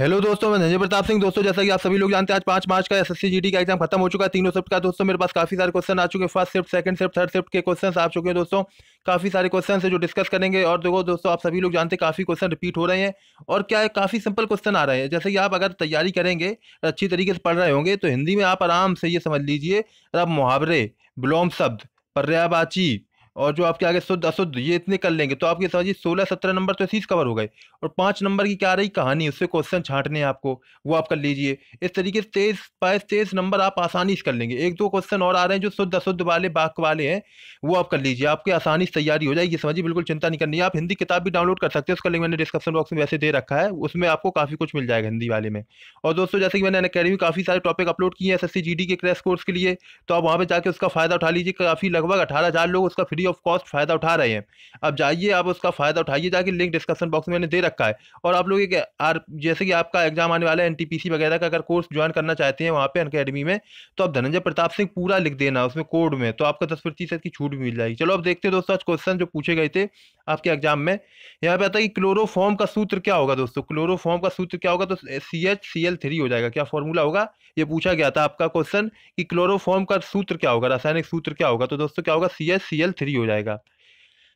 hello दोस्तों मैं धनजय प्रताप सिंह दोस्तों जैसा कि आप सभी लोग जानते हैं आज पांच मार्च का एसएससी जीडी का एग्जाम खत्म हो चुका है तीनों सेफ्ट का दोस्तों मेरे पास काफी सारे क्वेश्चन आ चुके हैं first shift second shift third shift के क्वेश्चन आ चुके हैं दोस्तों काफी सारे क्वेश्चन है जो डिस्कस करेंगे और देखो दोस्तों आप सभी लोग जानते हैं काफी क्वेश्चन रिपीट हो रहे हैं और क्या है काफी सिंपल क्वेश्चन आ रहे हैं जैसे कि आप अगर तैयारी करेंगे अच्छी तरीके से पढ़ रहे होंगे तो हिंदी में आप आराम से ये समझ लीजिए आप मुहावरे ब्लॉम शब्द पर्यावाची और जो आपके आगे शुद्ध अशुद्ध ये इतने कर लेंगे तो आपके समझिए सोलह सत्रह नंबर तो इसी कवर हो गए और पाँच नंबर की क्या रही कहानी उससे क्वेश्चन छांटने आपको वो आप कर लीजिए इस तरीके से तेईस बाईस तेईस नंबर आप आसानी से कर लेंगे एक दो क्वेश्चन और आ रहे हैं जो शुद्ध अशुद्ध वाले बाक वाले हैं वो आप कर लीजिए आपकी आसानी से तैयारी हो जाएगी समझिए बिल्कुल चिंता नहीं करनी आप हिंदी किताब भी डाउनलोड कर सकते हैं उसका लिंक मैंने डिस्क्रिप्शन बॉक्स में वैसे दे रखा है उसमें आपको काफ़ी कुछ मिल जाएगा हिंदी वाले में और दोस्तों जैसे कि मैंने अकेडमी काफ़ी सारे टॉपिक अपलोड किए हैं एस के क्रैश कोर्स के लिए तो आप वहाँ पर जाकर उसका फ़ायदा उठा लीजिए काफ़ी लगभग अठारह लोग उसका फ्री ऑफ कॉस्ट फ़ायदा उठा रहे हैं अब जाइए आप उसका फ़ायदा उठाइए जाके लिंक डिस्कशन बॉक्स में मैंने दे रखा है और आप लोग एक आर जैसे कि आपका एग्जाम आने वाला है एनटीपीसी वगैरह का अगर कोर्स ज्वाइन करना चाहते हैं वहाँ पे अकेडमी में तो आप धनंजय प्रताप सिंह पूरा लिख देना उसमें कोड में तो आपका दस प्रतिशत की छूट मिल जाएगी चलो अब देखते हैं दोस्तों आज क्वेश्चन जो पूछे गए थे आपके एग्जाम में यहाँ पे आता है कि क्लोरोफॉर्म का सूत्र क्या होगा दोस्तों क्लोरोफॉर्म का सूत्र क्या होगा तो C H C L three हो जाएगा क्या फॉर्मूला होगा ये पूछा गया था आपका क्वेश्चन कि क्लोरोफॉर्म का सूत्र क्या होगा रासायनिक सूत्र क्या होगा तो दोस्तों क्या होगा C H C L three three हो जाएगा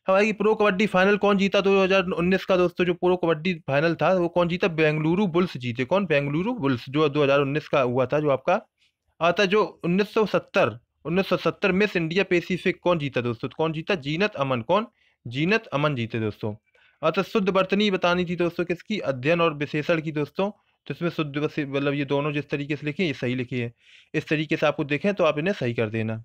हमारी प्रो कबड्डी फाइनल कौन जीता दो हजार उन्नीस का दोस्तों जो प्रो कबड्डी फाइनल था वो कौन जीता बेंगलुरु बुल्स जीते कौन बेंगलुरु बुल्स जो दो हजार उन्नीस का हुआ था जो आपका आता जो उन्नीस सौ सत्तर उन्नीस सौ सत्तर मिस इंडिया पेसिफिक कौन जीता दोस्तों कौन जीता जीनत अमन कौन जीनत अमन जीते दोस्तों अतः शुद्ध बर्तनी बतानी थी दोस्तों किसकी अध्ययन और विशेषण की दोस्तों तो इसमें शुद्ध मतलब ये दोनों जिस तरीके से लिखी ये सही लिखी है इस तरीके से आपको देखें तो आप इन्हें सही कर देना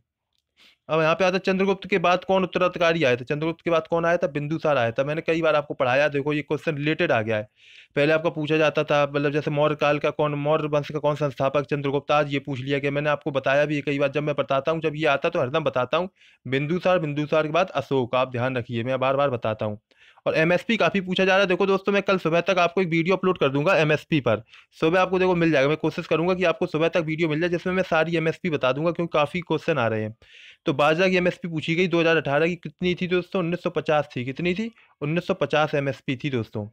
अब यहाँ पे आता चंद्रगुप्त के बाद कौन उत्तराधिकारी आया था चंद्रगुप्त के बाद कौन आया था बिंदुसार आया था मैंने कई बार आपको पढ़ाया देखो ये क्वेश्चन रिलेटेड आ गया है पहले आपका पूछा जाता था मतलब जैसे मौर्य काल का कौन मौर्य वंश का कौन संस्थापक चंद्रगुप्त आज ये पूछ लिया गया मैंने आपको बताया भी कई बार जब मैं बताता हूँ जब ये आता तो हरदम बताता हूँ बिंदुसार बिंदुसार के बाद अशोक आप ध्यान रखिए मैं बार बार बताता हूँ और एम काफ़ी पूछा जा रहा है देखो दोस्तों मैं कल सुबह तक आपको एक वीडियो अपलोड कर दूंगा एम पर सुबह आपको देखो मिल जाएगा मैं कोशिश करूंगा कि आपको सुबह तक वीडियो मिल जाए जिसमें मैं सारी एम बता दूंगा क्योंकि काफ़ी क्वेश्चन आ रहे हैं तो बाजरा की एम पूछी गई दो की कितनी थी दोस्तों उन्नीस थी कितनी थी उन्नीस सौ थी दोस्तों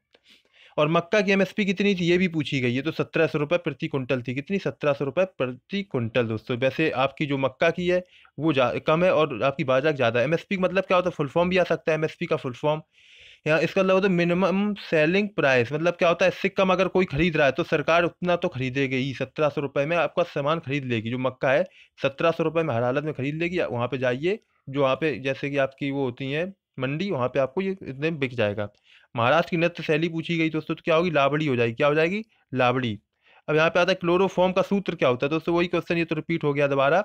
और मक्का की एमएसपी कितनी थी ये भी पूछी गई है तो सत्रह सौ रुपये प्रति कुंटल थी कितनी सत्रह सौ रुपये प्रति कुंटल दोस्तों वैसे आपकी जो मक्का की है वो कम है और आपकी बाजार ज़्यादा है एमएसपी मतलब क्या होता है फुल फॉर्म भी आ सकता है एमएसपी का फुल फॉर्म या इसका मतलब होता है मिनिमम सेलिंग प्राइस मतलब क्या होता है इससे कम अगर कोई खरीद रहा है तो सरकार उतना तो खरीदेगी ही सत्रह सौ रुपये में आपका सामान खरीद लेगी जो मक्का है सत्रह सौ रुपये में हर हालत में खरीद लेगी वहाँ पर जाइए जो वहाँ पे जैसे कि आपकी वो होती है मंडी वहाँ पे आपको ये इतने बिक जाएगा महाराष्ट्र की नृत्य शैली पूछी गई दोस्तों तो क्या होगी लाबड़ी हो जाएगी क्या हो जाएगी लाबड़ी अब यहाँ पे आता है क्लोरोफॉर्म का सूत्र क्या होता है दोस्तों वही क्वेश्चन ये तो रिपीट हो गया दोबारा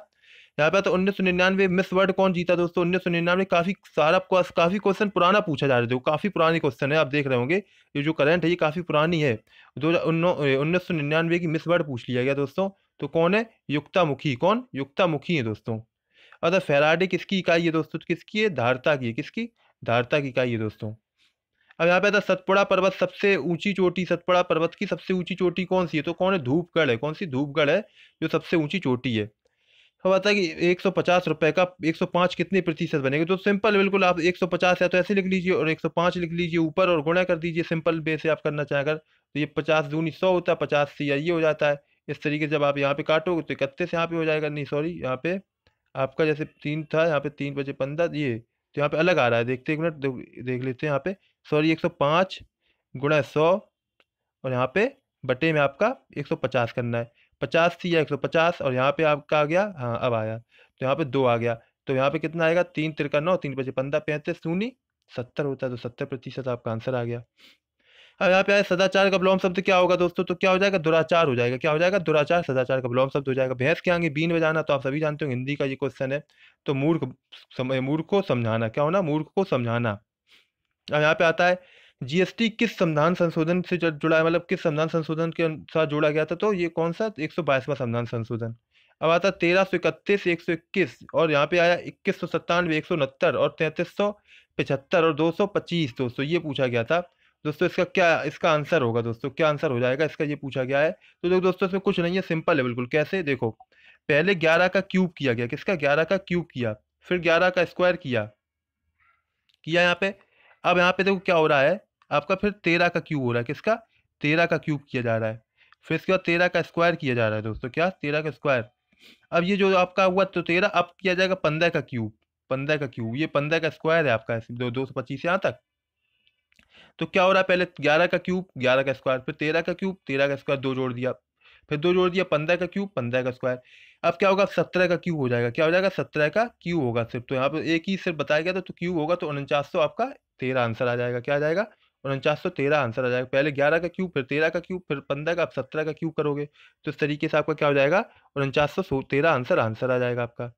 यहाँ पे तो उन्नीस सौ निन्यानवे मिस वर्ल्ड कौन जीता दोस्तों उन्नीस सौ निन्यानवे काफी सारा काफी क्वेश्चन पुराना पूछा जा रहा है जो काफी पुरानी क्वेश्चन है आप देख रहे होंगे ये जो करंट है ये काफी पुरानी है दो हजार उन्नीस सौ निन्यानवे की मिस वर्ल्ड पूछ लिया गया दोस्तों तो कौन है युक्ता मुखी कौन युक्ता मुखी है दोस्तों अतः फेराडे किसकी इकाई है दोस्तों किसकी है धारता की है किसकी धारता की इकाई है दोस्तों अब यहाँ पे था सतपुड़ा पर्वत सबसे ऊंची चोटी सतपुड़ा पर्वत की सबसे ऊंची चोटी कौन सी है तो कौन है धूपगढ़ है कौन सी धूपगढ़ है जो सबसे ऊंची चोटी है तो है कि एक सौ पचास रुपये का एक सौ पाँच कितने प्रतिशत बनेगा तो सिंपल बिल्कुल आप एक सौ पचास है तो ऐसे लिख लीजिए और एक सौ पाँच लिख लीजिए ऊपर और गुणा कर दीजिए सिंपल बे से आप करना चाहें अगर तो ये पचास दूनी सौ होता है पचास से ये हो जाता है इस तरीके से जब आप यहाँ पे काटोगे तो इकतीस यहाँ पे हो जाएगा नहीं सॉरी यहाँ पे आपका जैसे तीन था यहाँ पे तीन बजे पंद्रह ये तो यहाँ पे अलग आ रहा है देखते एक मिनट देख लेते हैं यहाँ पे सॉरी एक सौ पाँच गुणा सौ और यहाँ पे बटे में आपका एक सौ पचास करना है पचास थी या एक सौ पचास और यहाँ पे आपका आ गया हाँ अब आया तो यहाँ पे दो आ गया तो यहाँ पे कितना आएगा तीन तिरका नौ तीन पचास पंद्रह पैंतीस सूनी सत्तर होता है तो सत्तर प्रतिशत आपका आंसर आ गया अब यहाँ पे आया सदाचार का ब्लॉम शब्द क्या होगा दोस्तों तो क्या हो जाएगा दुराचार हो जाएगा क्या हो जाएगा दुराचार सदाचार का ब्लॉम शब्द हो जाएगा भैंस के आगे बीन बजाना तो आप सभी जानते हो हिंदी का ये क्वेश्चन है तो मूर्ख मूर्ख को समझाना क्या होना मूर्ख को समझाना अब यहाँ पे आता है जीएसटी किस संविधान संशोधन से जुड़ा है मतलब किस संविधान संशोधन के अनुसार जोड़ा गया था तो ये कौन सा एक सौ बाईसवां संविधान संशोधन अब आता तेरह सौ इकतीस एक सौ इक्कीस और यहाँ पे आया इक्कीस सौ सत्तानवे एक सौ उनहत्तर और तैंतीस सौ पचहत्तर और दो सौ पच्चीस दोस्तों ये पूछा गया था दोस्तों इसका क्या इसका आंसर होगा दोस्तों क्या आंसर हो जाएगा इसका ये पूछा गया है तो देखो दोस्तों इसमें कुछ नहीं है सिंपल है बिल्कुल कैसे देखो पहले ग्यारह का क्यूब किया गया किसका ग्यारह का क्यूब किया फिर ग्यारह का स्क्वायर किया किया यहाँ पे अब यहाँ पे देखो क्या हो रहा है आपका फिर तेरह का क्यूब हो रहा है किसका तेरह का क्यूब किया जा रहा है फिर इसके बाद तेरह का स्क्वायर किया जा रहा है दोस्तों क्या तेरह का स्क्वायर अब ये जो आपका हुआ तो तेरह अब किया जाएगा पंद्रह का क्यूब पंद्रह का क्यूब ये पंद्रह का स्क्वायर है आपका दो, दो सौ पच्चीस यहाँ तक तो क्या हो रहा है पहले ग्यारह का क्यूब ग्यारह का स्क्वायर फिर तेरह का क्यूब तेरह का स्क्वायर दो जोड़ दिया फिर दो जोड़ दिया पंद्रह का क्यूब पंद्रह का स्क्वायर अब क्या होगा सत्रह का क्यूब हो जाएगा क्या हो जाएगा सत्रह का क्यूब होगा सिर्फ तो यहाँ पर एक ही सिर्फ बताया गया था तो क्यूब होगा तो उनचास सौ आपका तेरह आंसर आ जाएगा क्या आ जाएगा उनचास सौ तेरह आंसर आ जाएगा पहले ग्यारह का क्यूब फिर तेरह का क्यूब फिर पंद्रह का आप सत्रह का क्यूब करोगे तो इस तरीके से आपका क्या हो जाएगा उनचास सौ तेरह आंसर आंसर आ जाएगा आपका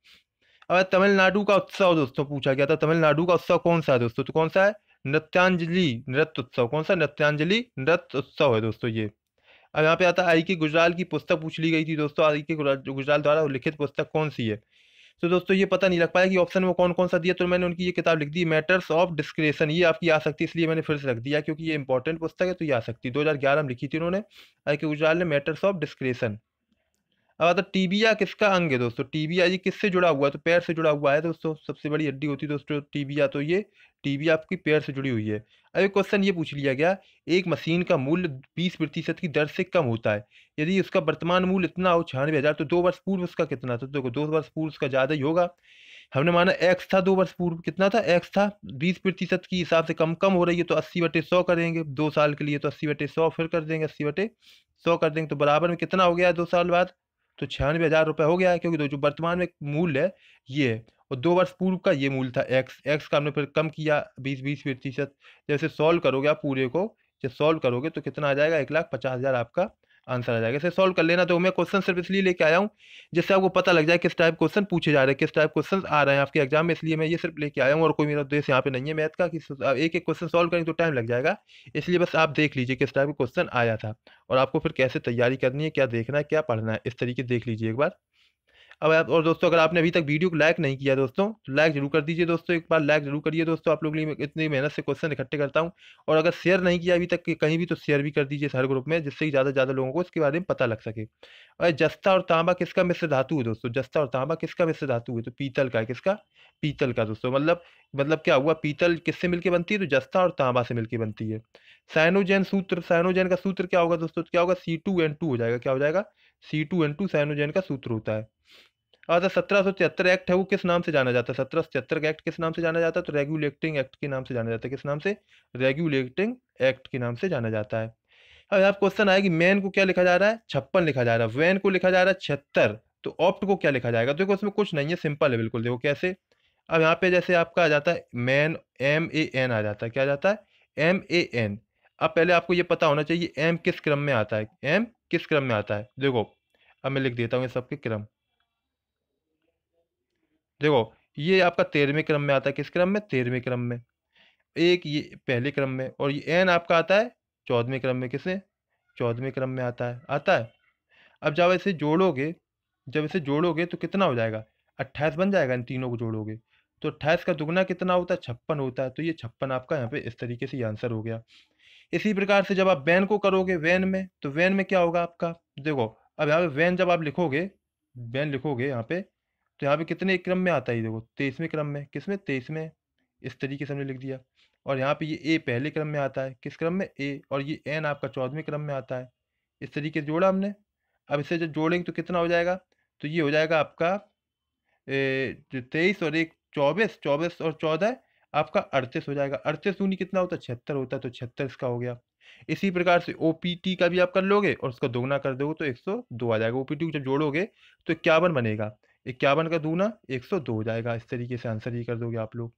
अब तमिलनाडु का उत्सव दोस्तों पूछा गया था तो तमिलनाडु का उत्सव कौन सा है दोस्तों तो कौन सा है नृत्यांजलि नृत्य उत्सव कौन सा नृत्यांजलि नृत्य उत्सव है दोस्तों ये अब यहाँ पे आता है आई के गुजराल की पुस्तक पूछ ली गई थी दोस्तों आई के गुजराल द्वारा लिखित पुस्तक कौन सी है तो दोस्तों ये पता नहीं लग पाया कि ऑप्शन में कौन कौन सा दिया तो मैंने उनकी ये किताब लिख दी मैटर्स ऑफ डिस्क्रेशन ये आपकी आ सकती है इसलिए मैंने फिर से रख दिया क्योंकि ये इंपॉर्टेंट पुस्तक है तो ये आ सकती है दो में लिखी थी उन्होंने आई के गुजराल ने मैटर्स ऑफ डिस्क्रेशन अब आता टीबिया किसका अंग है दोस्तों टीबिया ये किससे जुड़ा हुआ है तो पैर से जुड़ा हुआ है दोस्तों सबसे बड़ी हड्डी होती है दोस्तों टीबिया तो ये टीबिया आपकी पैर से जुड़ी हुई है अब एक क्वेश्चन ये पूछ लिया गया एक मशीन का मूल्य बीस प्रतिशत की दर से कम होता है यदि उसका वर्तमान मूल्य इतना हो छियानवे हज़ार तो दो वर्ष पूर्व उसका कितना था तो देखो दो वर्ष पूर्व उसका ज़्यादा ही होगा हमने माना एक्स था दो वर्ष पूर्व कितना था एक्स था बीस प्रतिशत की हिसाब से कम कम हो रही है तो अस्सी बटे सौ करेंगे दो साल के लिए तो अस्सी बटे सौ फिर कर देंगे अस्सी बटे सौ कर देंगे तो बराबर में कितना हो गया है दो साल बाद तो छियानवे हज़ार रुपये हो गया है क्योंकि जो वर्तमान में मूल्य है ये है और दो वर्ष पूर्व का ये मूल्य था एक्स एक्स का हमने फिर कम किया बीस बीस प्रतिशत जैसे सॉल्व करोगे आप पूरे को जब सॉल्व करोगे तो कितना आ जाएगा एक लाख पचास हज़ार आपका आंसर आ जाएगा इसे सॉल्व कर लेना तो मैं क्वेश्चन सिर्फ इसलिए लेके आया हूँ जिससे आपको पता लग जाए किस टाइप क्वेश्चन पूछे जा रहे हैं किस टाइप क्वेश्चन आ रहे हैं आपके एग्जाम में इसलिए मैं ये सिर्फ लेके आया हूँ और कोई मेरा उद्देश्य यहाँ पे नहीं है मैथ का कि एक एक क्वेश्चन सॉल्व करेंगे तो टाइम लग जाएगा इसलिए बस आप देख लीजिए किस टाइप का क्वेश्चन आया था और आपको फिर कैसे तैयारी करनी है क्या देखना है क्या पढ़ना है इस तरीके देख लीजिए एक बार अब आप और दोस्तों अगर आपने अभी तक वीडियो को लाइक नहीं किया दोस्तों तो लाइक जरूर कर दीजिए दोस्तों एक बार लाइक जरूर करिए दोस्तों आप लोग लिए इतनी मेहनत से क्वेश्चन इकट्ठे करता हूँ और अगर शेयर नहीं किया अभी तक कहीं भी तो शेयर भी कर दीजिए हर ग्रुप में जिससे कि ज़्यादा ज़्यादा लोगों को इसके बारे में पता लग सके और जस्ता और तांबा किसका मिश्र धातु है दोस्तों जस्ता और तांबा किसका मिश्र धातु है तो पीतल का है किसका पीतल का दोस्तों मतलब मतलब क्या हुआ पीतल किससे मिलकर बनती है तो जस्ता और तांबा से मिलकर बनती है साइनोजैन सूत्र साइनोजैन का सूत्र क्या होगा दोस्तों तो क्या होगा सी टू एन टू हो जाएगा क्या हो जाएगा सी टू एन टू का सूत्र होता है और सत्रह सौ तिहत्तर एक्ट है वो किस नाम से जाना जाता है सत्रह सौ तिहत्तर एक्ट किस नाम से जाना जाता है तो रेगुलेटिंग एक्ट के नाम से जाना जाता है किस नाम से रेगुलेटिंग एक्ट के नाम से जाना जाता है अब यहाँ क्वेश्चन आया कि मैन को क्या लिखा जा रहा है छप्पन लिखा जा रहा है वैन को लिखा जा रहा है छिहत्तर तो ऑप्ट को क्या लिखा जाएगा देखो इसमें कुछ नहीं है सिंपल है बिल्कुल देखो कैसे अब यहाँ पे जैसे आपका आ जाता है मैन एम ए एन आ जाता है क्या जाता है एम ए एन अब पहले आपको ये पता होना चाहिए एम किस क्रम में आता है एम किस क्रम में आता है देखो अब मैं लिख देता हूँ ये सबके क्रम देखो ये आपका तेरहवें क्रम में आता है किस क्रम में तेरहवें क्रम में एक ये पहले क्रम में और ये एन आपका आता है चौदहवें क्रम में किसे चौदहवें क्रम में आता है आता है अब जब इसे जोड़ोगे जब इसे जोड़ोगे तो कितना हो जाएगा अट्ठाईस बन जाएगा इन तीनों को जोड़ोगे तो अट्ठाईस का दुगना कितना होता है छप्पन होता है तो ये छप्पन आपका यहाँ पे इस तरीके से आंसर हो गया इसी प्रकार से जब आप वैन को करोगे वैन में तो वैन में क्या होगा आपका देखो अब यहाँ पे वैन जब आप लिखोगे वैन लिखोगे यहाँ पे तो यहाँ पे कितने क्रम में आता है देखो तेईसवें क्रम में किसमें तेईसवें इस तरीके से हमने लिख दिया और यहाँ पे ये ए पहले क्रम में आता है किस क्रम में ए और ये एन आपका चौदहवें क्रम में आता है इस तरीके से जोड़ा हमने अब इसे जब जोड़ेंगे तो कितना हो जाएगा तो ये हो जाएगा आपका तेईस और एक चौबीस चौबीस और चौदह आपका अड़तीस हो जाएगा अड़तीस दूनी कितना होता है छिहत्तर होता है तो छिहत्तर इसका हो गया इसी प्रकार से ओ का भी आप कर लोगे और उसका दोगुना कर दोगे तो दो आ जाएगा ओ को जब जोड़ोगे तो इक्यावन बनेगा इक्यावन का दूना एक सौ दो हो जाएगा इस तरीके से आंसर ये कर दोगे आप लोग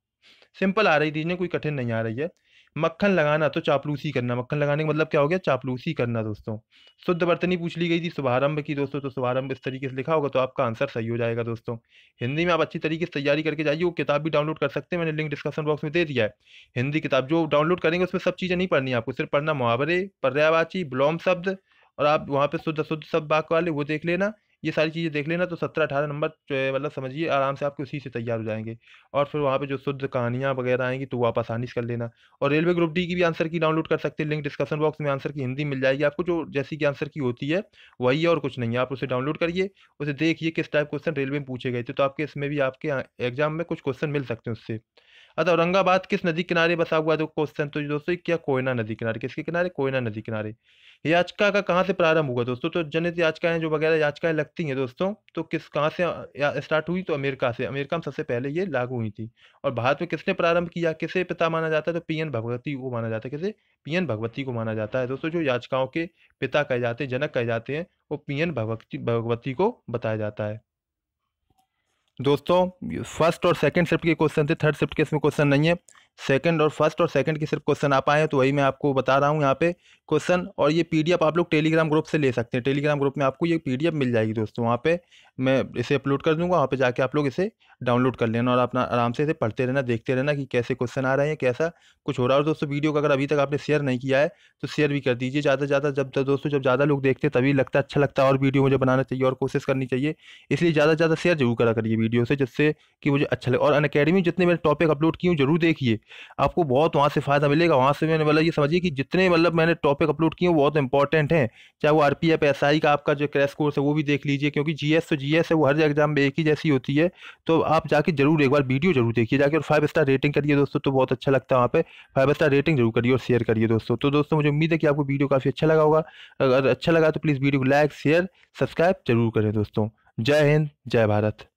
सिंपल आ रही दीजिए कोई कठिन नहीं आ रही है मक्खन लगाना तो चापलूसी करना मक्खन लगाने का मतलब क्या हो गया चापलूसी करना दोस्तों शुद्ध बर्तनी पूछ ली गई थी शुभारंभ की दोस्तों तो शुभारंभ इस तरीके से लिखा होगा तो आपका आंसर सही हो जाएगा दोस्तों हिंदी में आप अच्छी तरीके से तैयारी करके जाइए वो किताब भी डाउनलोड कर सकते हैं मैंने लिंक डिस्क्रिप्शन बॉक्स में दे दिया है हिंदी किताब जो डाउनलोड करेंगे उसमें सब चीज़ें नहीं पढ़नी आपको सिर्फ पढ़ना मुहावरे पर्यावाची ब्लॉम शब्द और आप वहाँ पे शुद्ध शुद्ध शब्द वाक वाले वो देख लेना ये सारी चीज़ें देख लेना तो सत्रह अठारह नंबर मतलब समझिए आराम से आपके उसी से तैयार हो जाएंगे और फिर वहाँ पर जो शुद्ध कहानियाँ वगैरह आएंगी तो वो आप आसानी से कर लेना और रेलवे ग्रुप डी की भी आंसर की डाउनलोड कर सकते हैं लिंक डिस्कशन बॉक्स में आंसर की हिंदी मिल जाएगी आपको जो जैसी की आंसर की होती है वही है और कुछ नहीं है आप उसे डाउनलोड करिए उसे देखिए किस टाइप क्वेश्चन रेलवे में पूछे गए थे तो आपके इसमें भी आपके एग्जाम में कुछ क्वेश्चन मिल सकते हैं उससे अच्छा औरंगाबाद किस नदी किनारे बसा हुआ जो क्वेश्चन तो दोस्तों क्या कोयना नदी किनारे किसके किनारे कोयना नदी किनारे याचिका का कहाँ से प्रारंभ हुआ दोस्तों तो जनित याचिकाएं जो वगैरह याचिकाएं लगती हैं दोस्तों तो किस कहाँ से स्टार्ट हुई तो अमेरिका से अमेरिका में सबसे पहले ये लागू हुई थी और भारत में किसने प्रारंभ किया किसे पिता माना जाता है तो पीएन भगवती को माना जाता है किसे पी एन भगवती को माना जाता है दोस्तों जो याचिकाओं के पिता कहे जाते हैं जनक कहे जाते हैं वो पी एन भगवती भगवती को बताया जाता है दोस्तों फर्स्ट और सेकंड शिफ्ट के क्वेश्चन थे थर्ड शिफ्ट के इसमें क्वेश्चन नहीं है सेकंड और फर्स्ट और सेकंड के सिर्फ क्वेश्चन आ पाए हैं तो वही मैं आपको बता रहा हूँ यहाँ पे क्वेश्चन और ये पीडीएफ आप लोग टेलीग्राम ग्रुप से ले सकते हैं टेलीग्राम ग्रुप में आपको ये पीडीएफ मिल जाएगी दोस्तों वहाँ पे मैं इसे अपलोड कर दूँगा वहाँ पे जाके आप लोग इसे डाउनलोड कर लेना और अपना आराम से इसे पढ़ते रहना देखते रहना कि कैसे क्वेश्चन आ रहे हैं कैसा कुछ हो रहा है और दोस्तों वीडियो को अगर अभी तक आपने शेयर नहीं किया है तो शेयर भी कर दीजिए ज़्यादा से ज़्यादा जब दोस्तों जब ज़्यादा लोग देखते तभी लगता अच्छा लगता है और वीडियो मुझे बनाना चाहिए और कोशिश करनी चाहिए इसलिए ज़्यादा से ज़्यादा शेयर जरूर करा करिए वीडियो से जिससे कि मुझे अच्छा लगे और अन जितने मैंने टॉपिक अपलोड किए जरूर देखिए आपको बहुत वहाँ से फ़ायदा मिलेगा वहाँ से मैंने मतलब ये समझिए कि जितने मतलब मैंने टॉपिक अपलोड किए हैं बहुत इंपॉर्टेंट हैं चाहे वो R P F S I का आपका जो क्रैश कोर्स है वो भी देख लीजिए क्योंकि जी एस तो जी एस है वो हर एग्जाम में एक ही जैसी होती है तो आप जाके जरूर एक बार वीडियो जरूर देखिए जाके और फाइव स्टार रेटिंग करिए दोस्तों तो बहुत अच्छा लगता है वहाँ पर फाइव स्टार रेटिंग जरूर करिए और शेयर करिए दोस्तों तो दोस्तों मुझे उम्मीद है कि आपको वीडियो काफ़ी अच्छा लगा होगा अगर अच्छा लगा तो प्लीज़ वीडियो को लाइक शेयर सब्सक्राइब जरूर करें दोस्तों जय हिंद जय भारत